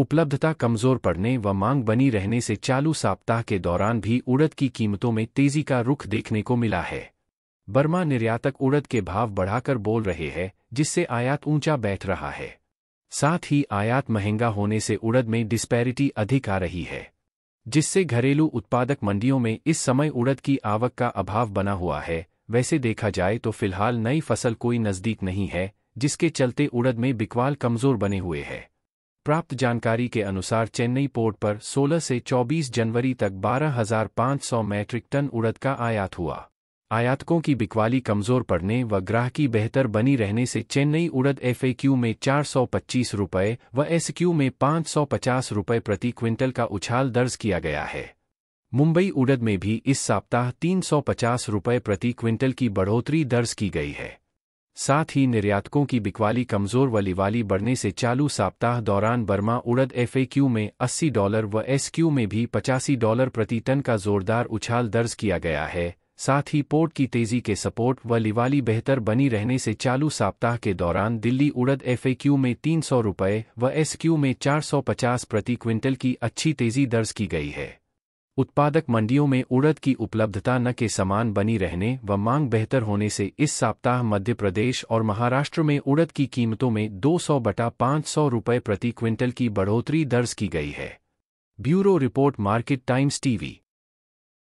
उपलब्धता कमजोर पड़ने व मांग बनी रहने से चालू सप्ताह के दौरान भी उड़द की कीमतों में तेजी का रुख देखने को मिला है बर्मा निर्यातक उड़द के भाव बढ़ाकर बोल रहे हैं जिससे आयात ऊंचा बैठ रहा है साथ ही आयात महंगा होने से उड़द में डिस्पैरिटी अधिक आ रही है जिससे घरेलू उत्पादक मंडियों में इस समय उड़द की आवक का अभाव बना हुआ है वैसे देखा जाए तो फिलहाल नई फसल कोई नज़दीक नहीं है जिसके चलते उड़द में बिकवाल कमजोर बने हुए है प्राप्त जानकारी के अनुसार चेन्नई पोर्ट पर 16 से 24 जनवरी तक 12,500 मैट्रिक टन उड़द का आयात हुआ आयातकों की बिकवाली कमजोर पड़ने व ग्राहकी बेहतर बनी रहने से चेन्नई उड़द एफएक्यू में पच्चीस रुपये व एसक्यू में पचास रुपये प्रति क्विंटल का उछाल दर्ज किया गया है मुंबई उड़द में भी इस सप्ताह पचास रुपये प्रति क्विंटल की बढ़ोतरी दर्ज की गई है साथ ही निर्यातकों की बिकवाली कमजोर व लिवाली बढ़ने से चालू सप्ताह दौरान बर्मा उड़द एफएक्यू में 80 डॉलर व एसक्यू में भी 85 डॉलर प्रति टन का जोरदार उछाल दर्ज किया गया है साथ ही पोर्ट की तेजी के सपोर्ट व लिवाली बेहतर बनी रहने से चालू सप्ताह के दौरान दिल्ली उड़द एफएक्यू में तीन सौ रुपये व एसक्यू में पचास प्रति क्विंटल की अच्छी तेजी दर्ज की गई है उत्पादक मंडियों में उड़द की उपलब्धता न के समान बनी रहने व मांग बेहतर होने से इस सप्ताह मध्य प्रदेश और महाराष्ट्र में उड़द की कीमतों में 200 बटा 500 रुपये प्रति क्विंटल की बढ़ोतरी दर्ज की गई है bureau report market times TV